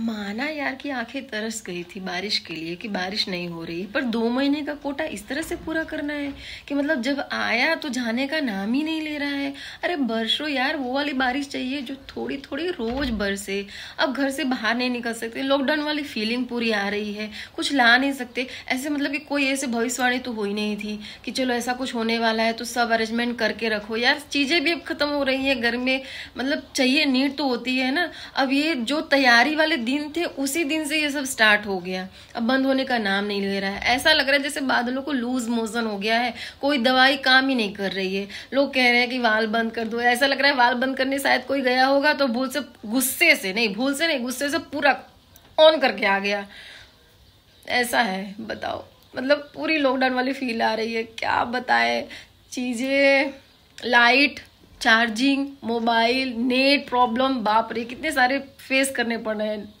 माना यार की आंखें तरस गई थी बारिश के लिए कि बारिश नहीं हो रही पर दो महीने का कोटा इस तरह से पूरा करना है कि मतलब जब आया तो जाने का नाम ही नहीं ले रहा है अरे बरसो यार वो वाली बारिश चाहिए जो थोड़ी थोड़ी रोज बरसे अब घर से बाहर नहीं निकल सकते लॉकडाउन वाली फीलिंग पूरी आ रही है कुछ ला नहीं सकते ऐसे मतलब कि कोई ऐसे भविष्यवाणी तो हो ही नहीं थी कि चलो ऐसा कुछ होने वाला है तो सब अरेंजमेंट करके रखो यार चीज़ें भी अब खत्म हो रही हैं घर में मतलब चाहिए नीड तो होती है ना अब ये जो तैयारी वाले दिन थे उसी दिन से ये सब स्टार्ट हो गया अब बंद होने का नाम नहीं ले रहा है ऐसा लग रहा है जैसे बादलों को लूज मोशन हो गया है कोई दवाई काम ही नहीं कर रही है लोग कह रहे हैं कि वाल बंद कर दो ऐसा लग रहा है वाल बंद करने शायद कोई गया होगा तो भूल से गुस्से से नहीं भूल से नहीं गुस्से से पूरा ऑन करके आ गया ऐसा है बताओ मतलब पूरी लॉकडाउन वाली फील आ रही है क्या बताए चीज़ें light charging mobile net problem बाप रे कितने सारे फेस करने पड़ रहे हैं